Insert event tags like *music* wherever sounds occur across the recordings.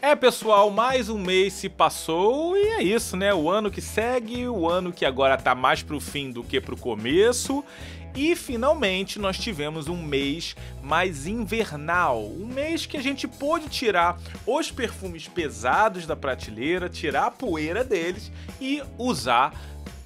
É pessoal, mais um mês se passou e é isso, né? O ano que segue, o ano que agora tá mais pro fim do que pro começo. E finalmente nós tivemos um mês mais invernal, um mês que a gente pôde tirar os perfumes pesados da prateleira, tirar a poeira deles e usar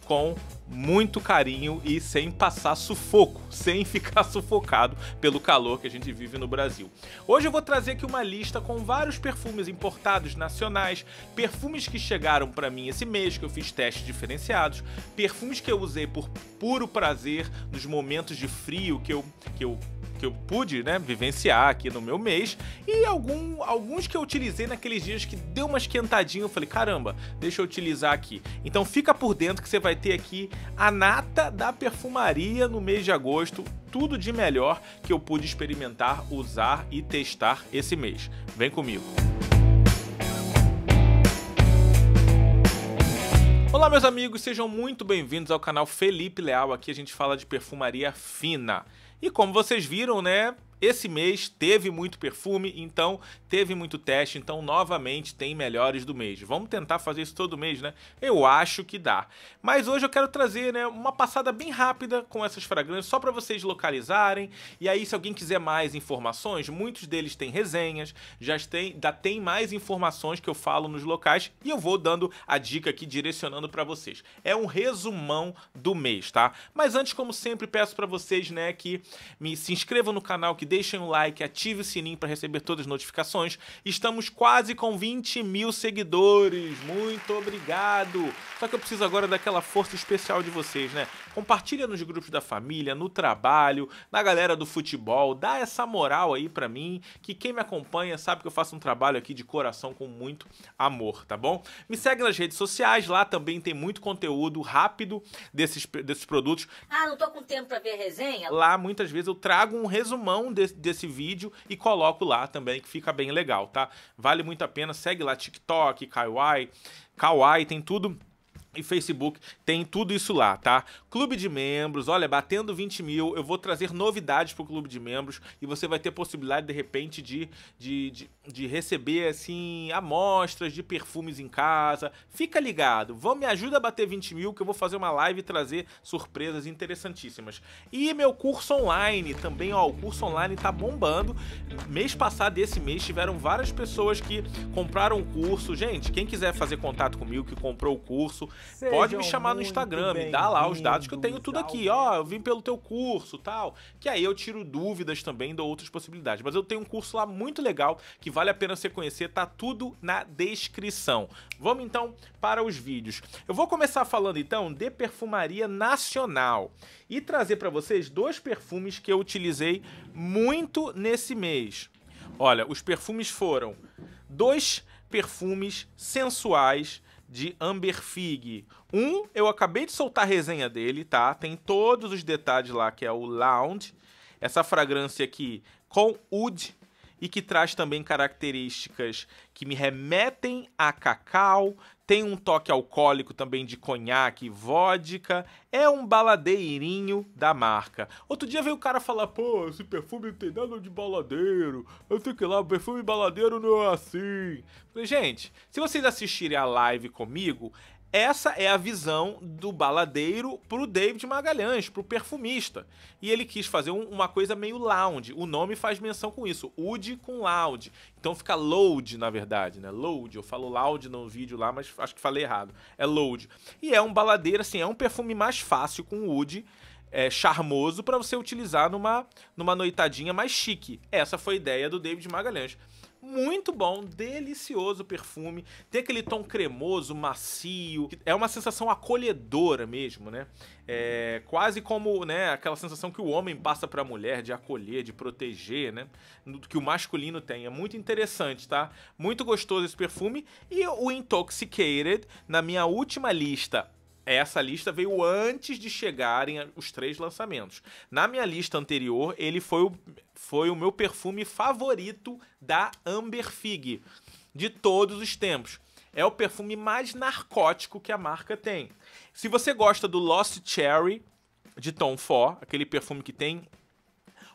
com muito carinho e sem passar sufoco, *laughs* sem ficar sufocado pelo calor que a gente vive no Brasil. Hoje eu vou trazer aqui uma lista com vários perfumes importados nacionais, perfumes que chegaram para mim esse mês que eu fiz testes diferenciados, perfumes que eu usei por puro prazer nos momentos de frio que eu que eu que eu pude, né, vivenciar aqui no meu mês e algum, alguns que eu utilizei naqueles dias que deu uma esquentadinha, eu falei, caramba, deixa eu utilizar aqui. Então fica por dentro que você vai ter aqui a nata da perfumaria no mês de agosto, tudo de melhor que eu pude experimentar, usar e testar esse mês. Vem comigo. Olá, meus amigos, sejam muito bem-vindos ao canal Felipe Leal. Aqui a gente fala de perfumaria fina. E como vocês viram, né? Esse mês teve muito perfume, então teve muito teste, então novamente tem melhores do mês. Vamos tentar fazer isso todo mês, né? Eu acho que dá. Mas hoje eu quero trazer, né, uma passada bem rápida com essas fragrâncias só para vocês localizarem. E aí se alguém quiser mais informações, muitos deles têm resenhas, já tem, já tem mais informações que eu falo nos locais e eu vou dando a dica aqui direcionando para vocês. É um resumão do mês, tá? Mas antes, como sempre, peço para vocês, né, que me se inscrevam no canal que deixem o like, ative o sininho para receber todas as notificações. Estamos quase com 20 mil seguidores. Muito obrigado! Só que eu preciso agora daquela força especial de vocês, né? Compartilha nos grupos da família, no trabalho, na galera do futebol. Dá essa moral aí para mim, que quem me acompanha sabe que eu faço um trabalho aqui de coração com muito amor, tá bom? Me segue nas redes sociais, lá também tem muito conteúdo rápido desses, desses produtos. Ah, não tô com tempo para ver resenha? Lá muitas vezes eu trago um resumão de de, desse vídeo e coloco lá também, que fica bem legal, tá? Vale muito a pena, segue lá TikTok, Kawaii, Kawaii, tem tudo e Facebook, tem tudo isso lá, tá? Clube de membros, olha, batendo 20 mil, eu vou trazer novidades pro clube de membros e você vai ter possibilidade, de repente, de, de, de, de receber, assim, amostras de perfumes em casa. Fica ligado, Vou me ajuda a bater 20 mil que eu vou fazer uma live e trazer surpresas interessantíssimas. E meu curso online também, ó, o curso online tá bombando. Mês passado, esse mês, tiveram várias pessoas que compraram o curso. Gente, quem quiser fazer contato comigo, que comprou o curso, Sejam Pode me chamar no Instagram, me dá lá os dados que eu tenho tudo aqui. Ó, eu vim pelo teu curso tal. Que aí eu tiro dúvidas também, dou outras possibilidades. Mas eu tenho um curso lá muito legal que vale a pena você conhecer, tá tudo na descrição. Vamos então para os vídeos. Eu vou começar falando então de perfumaria nacional e trazer para vocês dois perfumes que eu utilizei muito nesse mês. Olha, os perfumes foram dois perfumes sensuais de Amber Fig. Um, eu acabei de soltar a resenha dele, tá? Tem todos os detalhes lá, que é o Lounge. Essa fragrância aqui com Wood e que traz também características que me remetem a cacau, tem um toque alcoólico também de conhaque e vodka. É um baladeirinho da marca. Outro dia veio o cara falar: pô, esse perfume não tem nada de baladeiro. Eu sei que lá, perfume baladeiro não é assim. Falei, gente, se vocês assistirem a live comigo, essa é a visão do baladeiro pro David Magalhães, pro perfumista. E ele quis fazer um, uma coisa meio lounge. O nome faz menção com isso, Ud com loud. Então fica load, na verdade, né? Load. Eu falo loud no vídeo lá, mas acho que falei errado. É load. E é um baladeiro, assim, é um perfume mais fácil com Ud. É, charmoso para você utilizar numa, numa noitadinha mais chique. Essa foi a ideia do David Magalhães muito bom, delicioso perfume, tem aquele tom cremoso, macio, é uma sensação acolhedora mesmo, né? É quase como, né, aquela sensação que o homem passa para a mulher de acolher, de proteger, né? Que o masculino tem, é muito interessante, tá? Muito gostoso esse perfume e o Intoxicated na minha última lista essa lista veio antes de chegarem os três lançamentos. Na minha lista anterior, ele foi o, foi o meu perfume favorito da Amber Fig de todos os tempos. É o perfume mais narcótico que a marca tem. Se você gosta do Lost Cherry de Tom Ford, aquele perfume que tem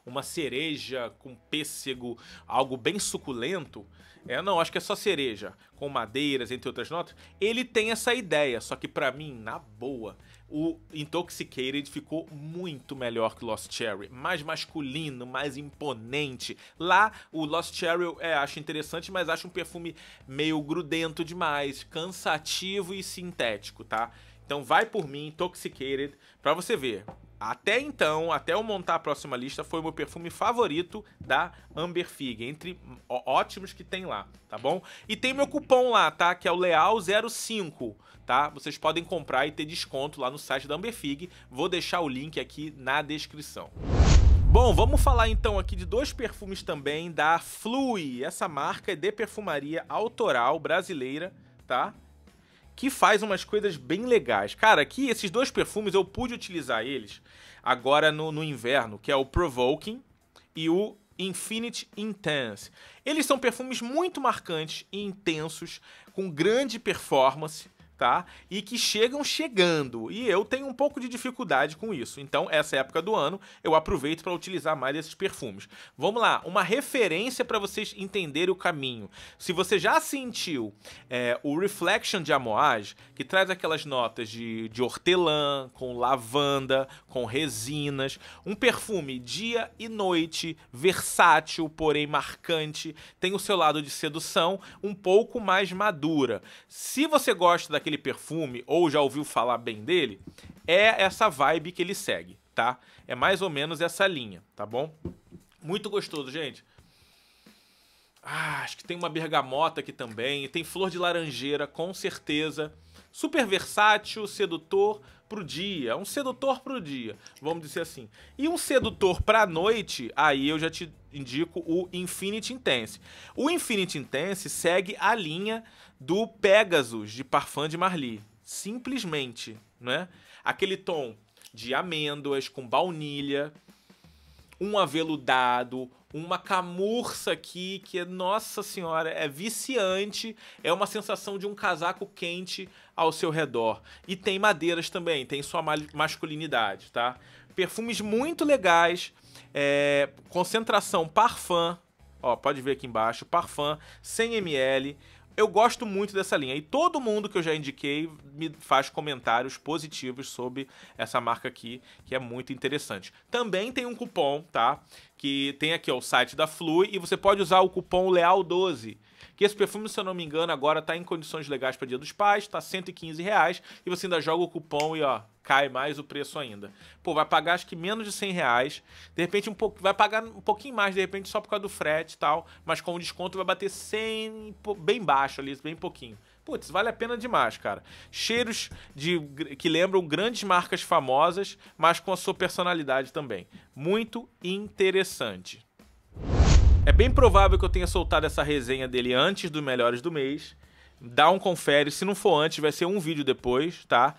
uma cereja com pêssego, algo bem suculento. É, não, acho que é só cereja, com madeiras, entre outras notas. Ele tem essa ideia, só que para mim, na boa, o Intoxicated ficou muito melhor que Lost Cherry, mais masculino, mais imponente. Lá o Lost Cherry é, acho interessante, mas acho um perfume meio grudento demais, cansativo e sintético, tá? Então vai por mim, Intoxicated, para você ver. Até então, até eu montar a próxima lista, foi o meu perfume favorito da Amber Fig, entre ótimos que tem lá, tá bom? E tem meu cupom lá, tá? Que é o Leal05, tá? Vocês podem comprar e ter desconto lá no site da Amber Fig. Vou deixar o link aqui na descrição. Bom, vamos falar então aqui de dois perfumes também da Flui. Essa marca é de perfumaria autoral brasileira, tá? que faz umas coisas bem legais. Cara, aqui esses dois perfumes eu pude utilizar eles agora no, no inverno, que é o Provoking e o Infinite Intense. Eles são perfumes muito marcantes e intensos, com grande performance tá? E que chegam chegando. E eu tenho um pouco de dificuldade com isso. Então, essa época do ano, eu aproveito para utilizar mais esses perfumes. Vamos lá, uma referência para vocês entenderem o caminho. Se você já sentiu é, o Reflection de Amouage, que traz aquelas notas de, de hortelã, com lavanda, com resinas, um perfume dia e noite, versátil, porém marcante, tem o seu lado de sedução um pouco mais madura. Se você gosta daquele daquele perfume ou já ouviu falar bem dele, é essa vibe que ele segue, tá? É mais ou menos essa linha, tá bom? Muito gostoso, gente. Ah, acho que tem uma bergamota aqui também. tem flor de laranjeira, com certeza. Super versátil, sedutor pro dia. Um sedutor pro dia, vamos dizer assim. E um sedutor pra noite, aí eu já te indico o Infinite Intense. O Infinite Intense segue a linha do Pegasus de Parfum de Marly. Simplesmente, né? Aquele tom de amêndoas com baunilha, um aveludado, uma camurça aqui que, nossa senhora, é viciante, é uma sensação de um casaco quente ao seu redor. E tem madeiras também, tem sua masculinidade, tá? Perfumes muito legais, é, concentração parfum, ó, pode ver aqui embaixo, parfum 100ml, eu gosto muito dessa linha. E todo mundo que eu já indiquei me faz comentários positivos sobre essa marca aqui, que é muito interessante. Também tem um cupom, tá? Que tem aqui ó, o site da Flui e você pode usar o cupom LEAL12 que esse perfume, se eu não me engano, agora tá em condições legais para Dia dos Pais, tá 115 reais e você ainda joga o cupom e ó, cai mais o preço ainda. Pô, vai pagar acho que menos de 100 reais. De repente, um pouco, vai pagar um pouquinho mais, de repente, só por causa do frete e tal. Mas com o desconto vai bater 100, bem baixo ali, bem pouquinho. Putz, vale a pena demais, cara. Cheiros de que lembram grandes marcas famosas, mas com a sua personalidade também. Muito interessante. É bem provável que eu tenha soltado essa resenha dele antes do Melhores do Mês. Dá um confere, se não for antes, vai ser um vídeo depois, tá?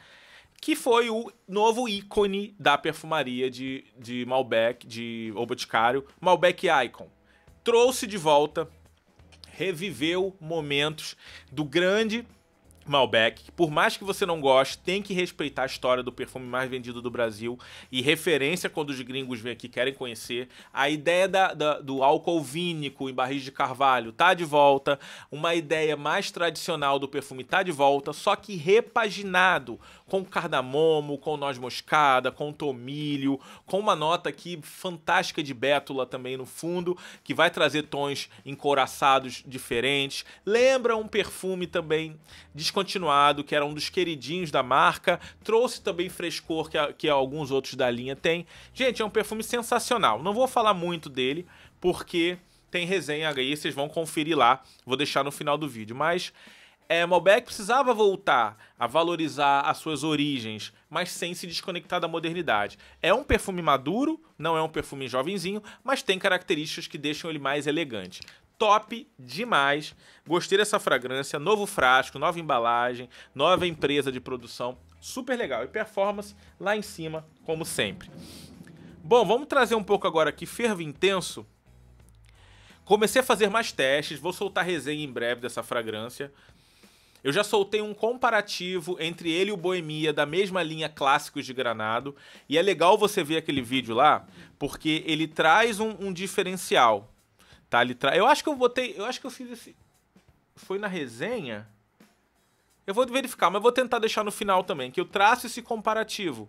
Que foi o novo ícone da perfumaria de, de Malbec, de O Boticário, Malbec Icon. Trouxe de volta, reviveu momentos do grande Malbec, por mais que você não goste, tem que respeitar a história do perfume mais vendido do Brasil e referência quando os gringos vêm aqui querem conhecer. A ideia da, da, do álcool vínico em barris de carvalho tá de volta, uma ideia mais tradicional do perfume tá de volta, só que repaginado com cardamomo, com noz moscada, com tomilho, com uma nota aqui fantástica de bétula também no fundo, que vai trazer tons encoraçados diferentes. Lembra um perfume também desconhecido descontinuado, que era um dos queridinhos da marca, trouxe também frescor que, a, que alguns outros da linha tem. Gente, é um perfume sensacional. Não vou falar muito dele, porque tem resenha aí, vocês vão conferir lá. Vou deixar no final do vídeo, mas é, Malbec precisava voltar a valorizar as suas origens, mas sem se desconectar da modernidade. É um perfume maduro, não é um perfume jovenzinho, mas tem características que deixam ele mais elegante top demais. Gostei dessa fragrância, novo frasco, nova embalagem, nova empresa de produção, super legal. E performance lá em cima, como sempre. Bom, vamos trazer um pouco agora aqui fervo intenso. Comecei a fazer mais testes, vou soltar resenha em breve dessa fragrância. Eu já soltei um comparativo entre ele e o Boemia da mesma linha Clássicos de Granado. E é legal você ver aquele vídeo lá, porque ele traz um, um diferencial. Tá ali Eu acho que eu botei. Eu acho que eu fiz esse. Foi na resenha? Eu vou verificar, mas vou tentar deixar no final também, que eu traço esse comparativo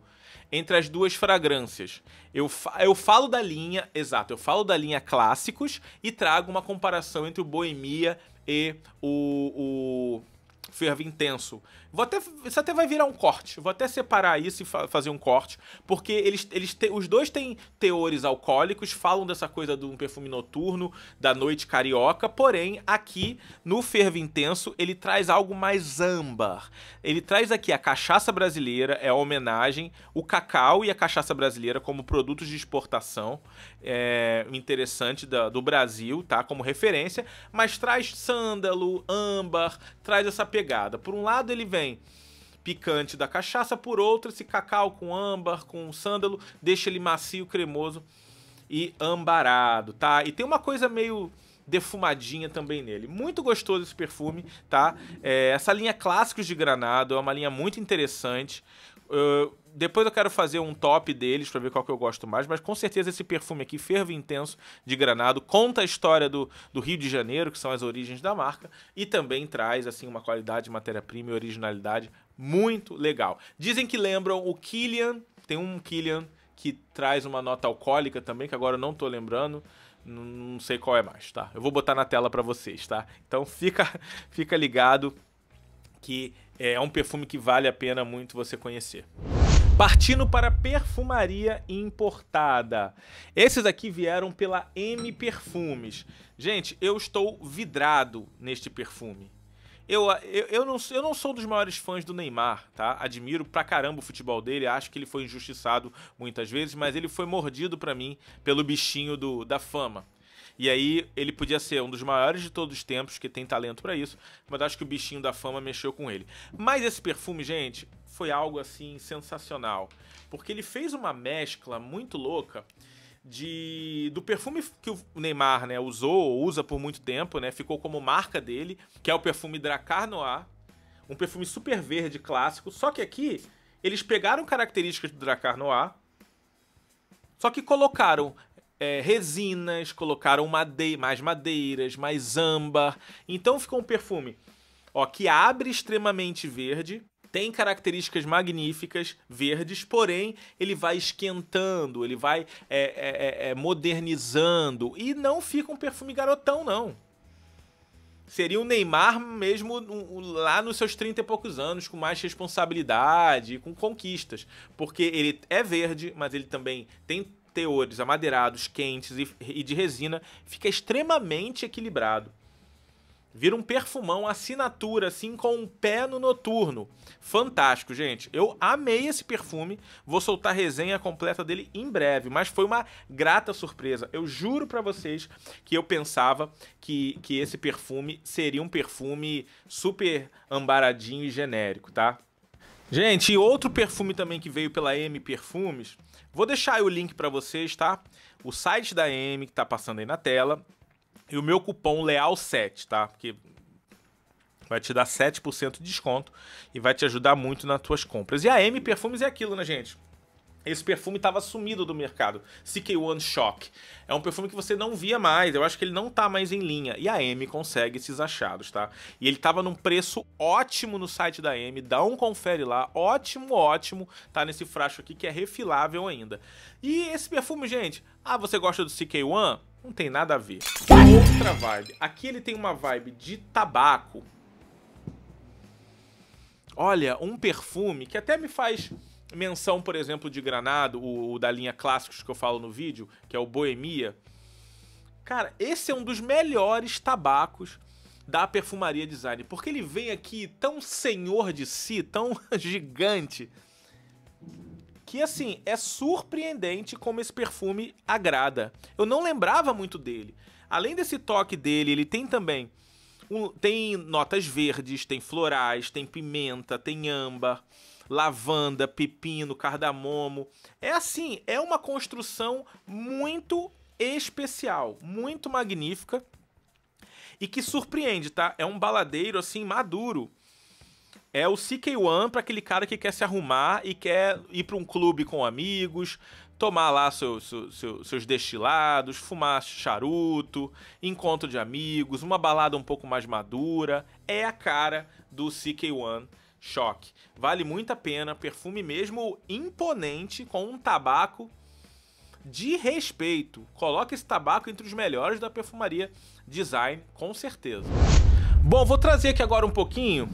entre as duas fragrâncias. Eu, fa eu falo da linha, exato, eu falo da linha clássicos e trago uma comparação entre o Boemia e o, o Fervo Intenso. Vou até, isso até vai virar um corte. Vou até separar isso e fa fazer um corte. Porque eles, eles te, os dois têm teores alcoólicos, falam dessa coisa de um perfume noturno, da noite carioca. Porém, aqui, no Fervo Intenso, ele traz algo mais âmbar. Ele traz aqui a cachaça brasileira, é a homenagem, o cacau e a cachaça brasileira como produtos de exportação é, interessante da, do Brasil, tá? Como referência. Mas traz sândalo, âmbar, traz essa pegada. Por um lado, ele vem bem picante da cachaça, por outra, esse cacau com âmbar, com sândalo, deixa ele macio, cremoso e ambarado, tá? E tem uma coisa meio defumadinha também nele. Muito gostoso esse perfume, tá? É, essa linha Clássicos de Granado é uma linha muito interessante. Uh, depois eu quero fazer um top deles para ver qual que eu gosto mais, mas com certeza esse perfume aqui, Fervo Intenso de Granado, conta a história do, do Rio de Janeiro, que são as origens da marca, e também traz assim uma qualidade, de matéria-prima e originalidade muito legal. Dizem que lembram o Killian, tem um Killian que traz uma nota alcoólica também, que agora eu não tô lembrando não sei qual é mais, tá? Eu vou botar na tela para vocês, tá? Então fica, fica ligado que é um perfume que vale a pena muito você conhecer. Partindo para perfumaria importada. Esses aqui vieram pela M Perfumes. Gente, eu estou vidrado neste perfume. Eu, eu, eu, não, eu não sou dos maiores fãs do Neymar, tá? Admiro pra caramba o futebol dele, acho que ele foi injustiçado muitas vezes, mas ele foi mordido para mim pelo bichinho do, da fama. E aí ele podia ser um dos maiores de todos os tempos, que tem talento para isso, mas acho que o bichinho da fama mexeu com ele. Mas esse perfume, gente, foi algo assim sensacional, porque ele fez uma mescla muito louca de do perfume que o Neymar, né, usou ou usa por muito tempo, né, ficou como marca dele, que é o perfume Dracar Noir, um perfume super verde clássico, só que aqui eles pegaram características do Dracar Noir, só que colocaram é, resinas, colocaram madeira, mais madeiras, mais âmbar. Então ficou um perfume ó, que abre extremamente verde, tem características magníficas, verdes, porém ele vai esquentando, ele vai é, é, é, é, modernizando e não fica um perfume garotão, não. Seria o Neymar mesmo lá nos seus 30 e poucos anos, com mais responsabilidade, com conquistas. Porque ele é verde, mas ele também tem teores amadeirados, quentes e de resina, fica extremamente equilibrado. Vira um perfumão, assinatura, assim, com um pé no noturno. Fantástico, gente. Eu amei esse perfume. Vou soltar a resenha completa dele em breve, mas foi uma grata surpresa. Eu juro para vocês que eu pensava que, que esse perfume seria um perfume super ambaradinho e genérico, tá? Gente, outro perfume também que veio pela M Perfumes, vou deixar o link para vocês, tá? O site da M que tá passando aí na tela e o meu cupom LEAL7, tá? Porque vai te dar 7% de desconto e vai te ajudar muito nas tuas compras. E a M Perfumes é aquilo, né, gente? Esse perfume estava sumido do mercado. CK1 Shock. É um perfume que você não via mais. Eu acho que ele não está mais em linha. E a M consegue esses achados, tá? E ele estava num preço ótimo no site da M. Dá um confere lá. Ótimo, ótimo. Tá nesse frasco aqui que é refilável ainda. E esse perfume, gente. Ah, você gosta do CK1? Não tem nada a ver outra vibe. Aqui ele tem uma vibe de tabaco. Olha, um perfume que até me faz menção, por exemplo, de Granado, o, o da linha clássicos que eu falo no vídeo, que é o Boemia. Cara, esse é um dos melhores tabacos da perfumaria design, porque ele vem aqui tão senhor de si, tão *laughs* gigante, que assim, é surpreendente como esse perfume agrada. Eu não lembrava muito dele. Além desse toque dele, ele tem também. Um, tem notas verdes, tem florais, tem pimenta, tem âmbar, lavanda, pepino, cardamomo. É assim, é uma construção muito especial, muito magnífica e que surpreende, tá? É um baladeiro assim maduro. É o CK1 para aquele cara que quer se arrumar e quer ir para um clube com amigos, tomar lá seu, seu, seu, seus destilados, fumar charuto, encontro de amigos, uma balada um pouco mais madura. É a cara do CK1 Choque. Vale muito a pena, perfume mesmo imponente, com um tabaco de respeito. Coloque esse tabaco entre os melhores da perfumaria design, com certeza. Bom, vou trazer aqui agora um pouquinho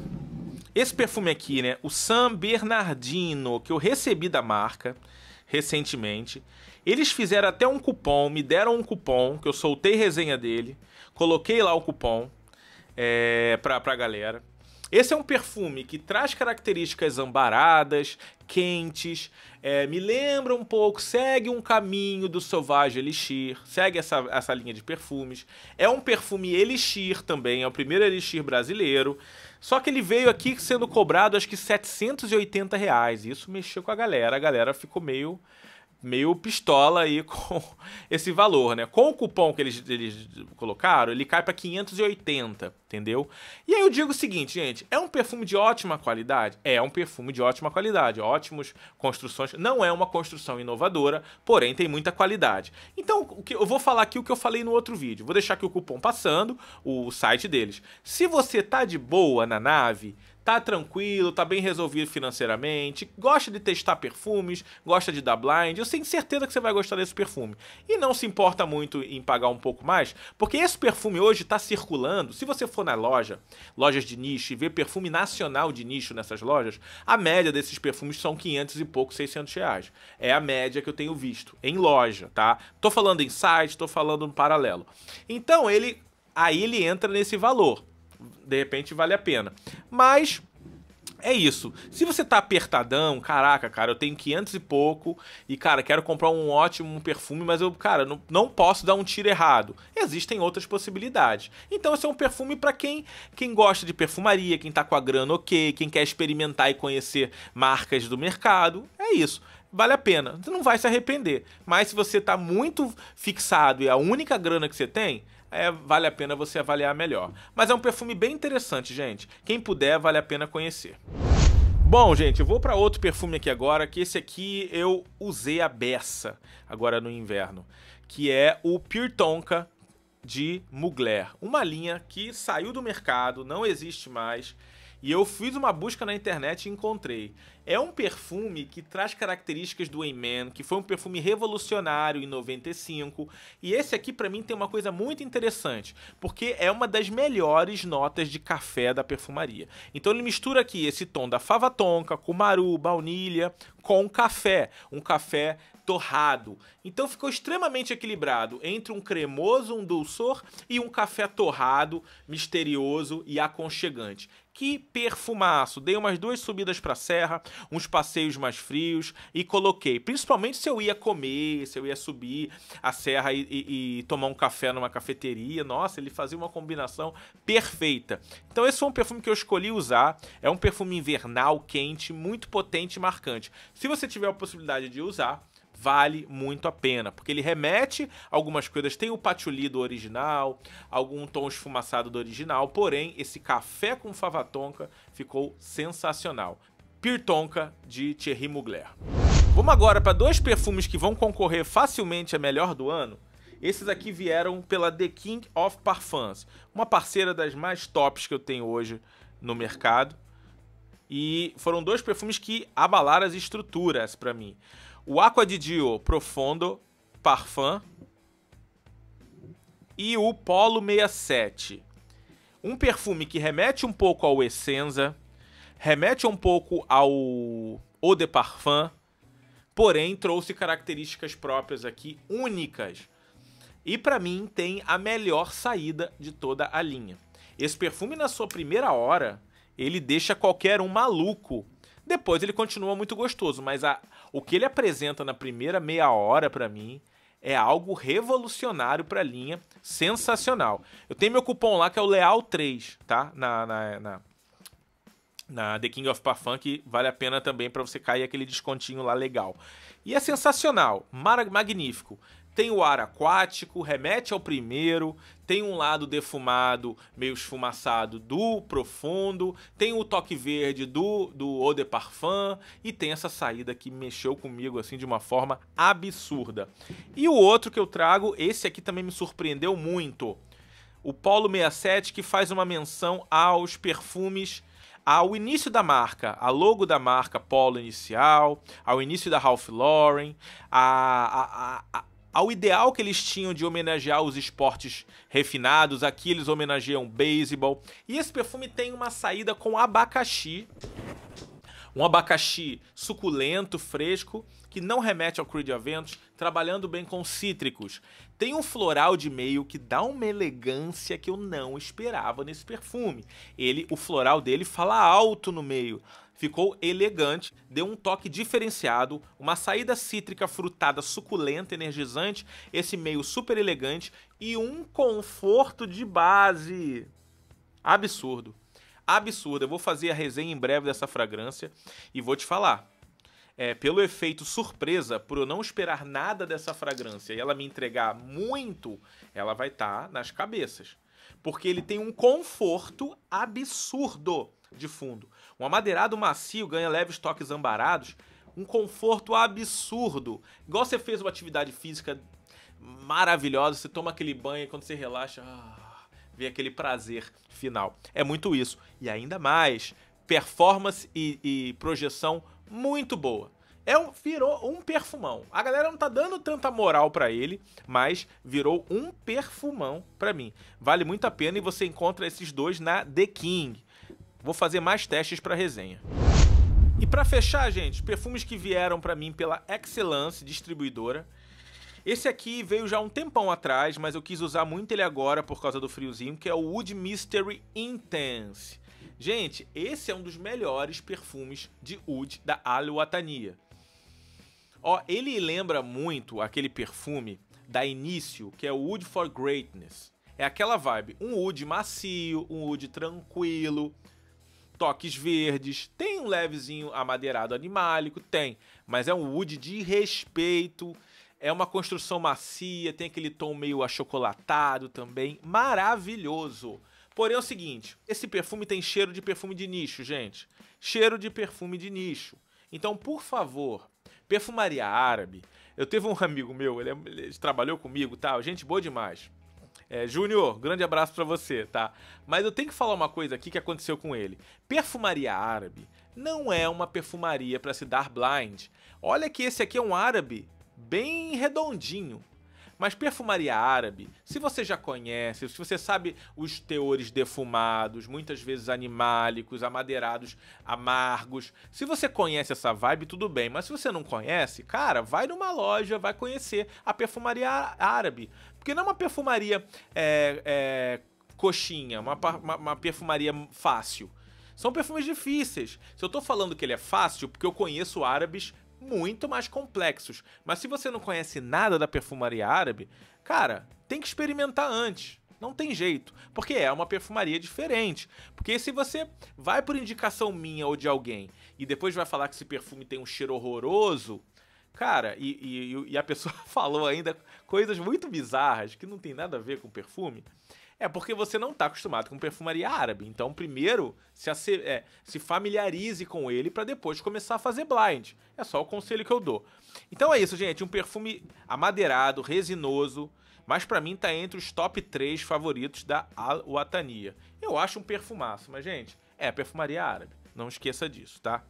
esse perfume aqui, né? O San Bernardino, que eu recebi da marca recentemente. Eles fizeram até um cupom, me deram um cupom, que eu soltei resenha dele, coloquei lá o cupom é, pra, pra galera. Esse é um perfume que traz características ambaradas, quentes, é, me lembra um pouco, segue um caminho do Sauvage Elixir, segue essa, essa linha de perfumes. É um perfume Elixir também, é o primeiro Elixir brasileiro. Só que ele veio aqui sendo cobrado acho que 780 reais. Isso mexeu com a galera. A galera ficou meio meio pistola aí *laughs* com esse valor, né? Com o cupom que eles, eles colocaram, ele cai para 580 entendeu? E aí eu digo o seguinte, gente, é um perfume de ótima qualidade? É um perfume de ótima qualidade, ótimos construções, não é uma construção inovadora, porém tem muita qualidade. Então, o que eu vou falar aqui o que eu falei no outro vídeo. Vou deixar aqui o cupom passando, o site deles. Se você tá de boa na nave, tá tranquilo, tá bem resolvido financeiramente, gosta de testar perfumes, gosta de dar blind, eu tenho certeza que você vai gostar desse perfume. E não se importa muito em pagar um pouco mais, porque esse perfume hoje está circulando. Se você for na loja, lojas de nicho, e vê perfume nacional de nicho nessas lojas, a média desses perfumes são 500 e pouco, 600 reais. É a média que eu tenho visto em loja, tá? Tô falando em site, tô falando no paralelo. Então ele, aí ele entra nesse valor. De repente vale a pena. Mas é isso. Se você tá apertadão, caraca, cara, eu tenho 500 e pouco e, cara, quero comprar um ótimo perfume, mas eu, cara, não, não posso dar um tiro errado. Existem outras possibilidades. Então, esse é um perfume para quem, quem gosta de perfumaria, quem tá com a grana ok, quem quer experimentar e conhecer marcas do mercado. É isso vale a pena. Você não vai se arrepender. Mas se você está muito fixado e a única grana que você tem, é, vale a pena você avaliar melhor. Mas é um perfume bem interessante, gente. Quem puder, vale a pena conhecer. Bom, gente, eu vou para outro perfume aqui agora, que esse aqui eu usei a beça agora no inverno, que é o Pure Tonka de Mugler, uma linha que saiu do mercado, não existe mais, e eu fiz uma busca na internet e encontrei. É um perfume que traz características do Amen, que foi um perfume revolucionário em 95. E esse aqui, para mim, tem uma coisa muito interessante, porque é uma das melhores notas de café da perfumaria. Então ele mistura aqui esse tom da fava tonka, maru, baunilha, com café, um café torrado. Então ficou extremamente equilibrado entre um cremoso, um dulçor e um café torrado, misterioso e aconchegante. Que perfumaço! Dei umas duas subidas para a serra, uns passeios mais frios e coloquei. Principalmente se eu ia comer, se eu ia subir a serra e, e, e tomar um café numa cafeteria. Nossa, ele fazia uma combinação perfeita. Então esse foi um perfume que eu escolhi usar. É um perfume invernal, quente, muito potente e marcante. Se você tiver a possibilidade de usar, vale muito a pena, porque ele remete algumas coisas, tem o patchouli do original, algum tom esfumaçado do original, porém esse café com fava tonka ficou sensacional. Tonka de Thierry Mugler. Vamos agora para dois perfumes que vão concorrer facilmente a melhor do ano. Esses aqui vieram pela The King of Parfums, uma parceira das mais tops que eu tenho hoje no mercado. E foram dois perfumes que abalaram as estruturas para mim. O Aqua di Dio Profondo Parfum e o Polo 67. Um perfume que remete um pouco ao Essenza, remete um pouco ao Eau de Parfum, porém trouxe características próprias aqui únicas. E para mim tem a melhor saída de toda a linha. Esse perfume na sua primeira hora, ele deixa qualquer um maluco. Depois ele continua muito gostoso, mas a, o que ele apresenta na primeira meia hora para mim é algo revolucionário para a linha, sensacional. Eu tenho meu cupom lá que é o Leal3, tá? Na, na, na na The King of Parfum, que vale a pena também para você cair aquele descontinho lá legal. E é sensacional, magnífico. Tem o ar aquático, remete ao primeiro, tem um lado defumado, meio esfumaçado do profundo, tem o toque verde do, do Eau de Parfum e tem essa saída que mexeu comigo assim de uma forma absurda. E o outro que eu trago, esse aqui também me surpreendeu muito. O Polo 67 que faz uma menção aos perfumes ao início da marca, a logo da marca Polo inicial, ao início da Ralph Lauren, a, a, a, ao ideal que eles tinham de homenagear os esportes refinados, aqui eles homenageiam beisebol. E esse perfume tem uma saída com abacaxi um abacaxi suculento, fresco, que não remete ao Creed Aventus, trabalhando bem com cítricos. Tem um floral de meio que dá uma elegância que eu não esperava nesse perfume. Ele, o floral dele fala alto no meio. Ficou elegante, deu um toque diferenciado, uma saída cítrica frutada suculenta, energizante, esse meio super elegante e um conforto de base. Absurdo absurda. Eu vou fazer a resenha em breve dessa fragrância e vou te falar. É, pelo efeito surpresa, por eu não esperar nada dessa fragrância e ela me entregar muito, ela vai estar tá nas cabeças. Porque ele tem um conforto absurdo de fundo. Um amadeirado macio ganha leves toques ambarados, um conforto absurdo. Igual você fez uma atividade física maravilhosa, você toma aquele banho e quando você relaxa. Ah ver aquele prazer final. É muito isso. E ainda mais, performance e, e projeção muito boa. É um, virou um perfumão. A galera não tá dando tanta moral para ele, mas virou um perfumão para mim. Vale muito a pena e você encontra esses dois na The King. Vou fazer mais testes para resenha. E para fechar, gente, perfumes que vieram para mim pela Excellence Distribuidora. Esse aqui veio já um tempão atrás, mas eu quis usar muito ele agora por causa do friozinho, que é o Wood Mystery Intense. Gente, esse é um dos melhores perfumes de Wood da Aluatania. Ó, ele lembra muito aquele perfume da Início, que é o Wood for Greatness. É aquela vibe, um Wood macio, um Wood tranquilo, toques verdes, tem um levezinho amadeirado animálico, tem, mas é um Wood de respeito, é uma construção macia, tem aquele tom meio achocolatado também. Maravilhoso! Porém é o seguinte, esse perfume tem cheiro de perfume de nicho, gente. Cheiro de perfume de nicho. Então, por favor, perfumaria árabe. Eu teve um amigo meu, ele, é, ele trabalhou comigo, tá? Gente boa demais. É, Júnior, grande abraço para você, tá? Mas eu tenho que falar uma coisa aqui que aconteceu com ele. Perfumaria árabe não é uma perfumaria para se dar blind. Olha que esse aqui é um árabe bem redondinho. Mas perfumaria árabe, se você já conhece, se você sabe os teores defumados, muitas vezes animálicos, amadeirados, amargos, se você conhece essa vibe, tudo bem. Mas se você não conhece, cara, vai numa loja, vai conhecer a perfumaria árabe. Porque não é uma perfumaria é, é, coxinha, uma, uma, uma perfumaria fácil. São perfumes difíceis. Se eu tô falando que ele é fácil, porque eu conheço árabes muito mais complexos. Mas se você não conhece nada da perfumaria árabe, cara, tem que experimentar antes. Não tem jeito, porque é uma perfumaria diferente. Porque se você vai por indicação minha ou de alguém e depois vai falar que esse perfume tem um cheiro horroroso, Cara, e, e, e, a pessoa *laughs* falou ainda coisas muito bizarras que não tem nada a ver com perfume. É porque você não está acostumado com perfumaria árabe. Então, primeiro se, ace... é, se familiarize com ele para depois começar a fazer blind. É só o conselho que eu dou. Então é isso, gente. Um perfume amadeirado, resinoso. Mas para mim tá entre os top 3 favoritos da Al-Watania. Eu acho um perfumaço, mas, gente, é perfumaria árabe. Não esqueça disso, tá?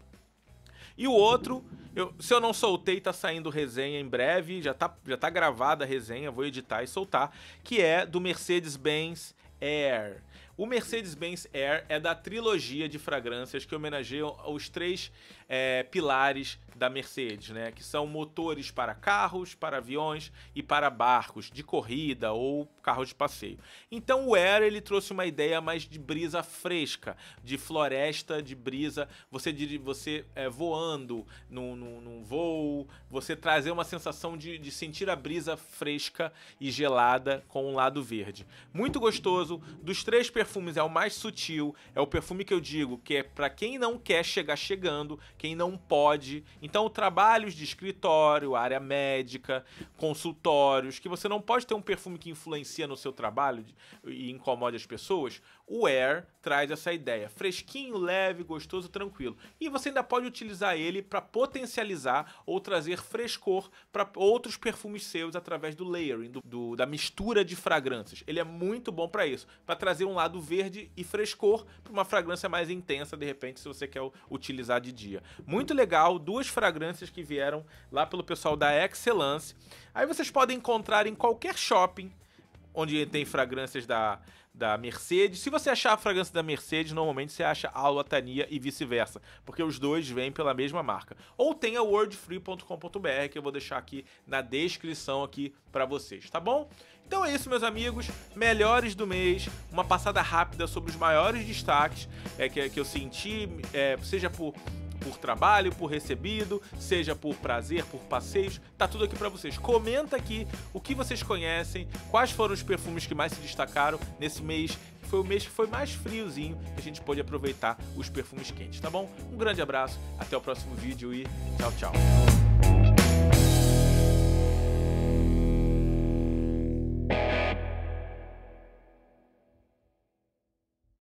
E o outro, eu, se eu não soltei, tá saindo resenha em breve, já tá, já tá gravada a resenha, vou editar e soltar, que é do Mercedes-Benz Air. O Mercedes-Benz Air é da trilogia de fragrâncias que homenageiam os três é, pilares da Mercedes, né? Que são motores para carros, para aviões e para barcos de corrida ou carros de passeio. Então o Air ele trouxe uma ideia mais de brisa fresca, de floresta, de brisa. Você você é, voando num, num, num, voo, você trazer uma sensação de, de sentir a brisa fresca e gelada com um lado verde. Muito gostoso. Dos três perfumes é o mais sutil, é o perfume que eu digo que é para quem não quer chegar chegando quem não pode. Então, trabalhos de escritório, área médica, consultórios, que você não pode ter um perfume que influencia no seu trabalho e incomode as pessoas. O Air traz essa ideia, fresquinho, leve, gostoso, tranquilo. E você ainda pode utilizar ele para potencializar ou trazer frescor para outros perfumes seus através do layering, do, do, da mistura de fragrâncias. Ele é muito bom para isso, para trazer um lado verde e frescor para uma fragrância mais intensa, de repente, se você quer utilizar de dia. Muito legal, duas fragrâncias que vieram lá pelo pessoal da Excellence. Aí vocês podem encontrar em qualquer shopping onde tem fragrâncias da, da Mercedes. Se você achar a fragrância da Mercedes, normalmente você acha a Lotania e vice-versa, porque os dois vêm pela mesma marca. Ou tem a wordfree.com.br, que eu vou deixar aqui na descrição aqui para vocês, tá bom? Então é isso, meus amigos. Melhores do mês, uma passada rápida sobre os maiores destaques é, que, que eu senti, é, seja por por trabalho, por recebido, seja por prazer, por passeios, tá tudo aqui para vocês. Comenta aqui o que vocês conhecem, quais foram os perfumes que mais se destacaram nesse mês foi o mês que foi mais friozinho que a gente pôde aproveitar os perfumes quentes, tá bom? Um grande abraço, até o próximo vídeo e tchau, tchau.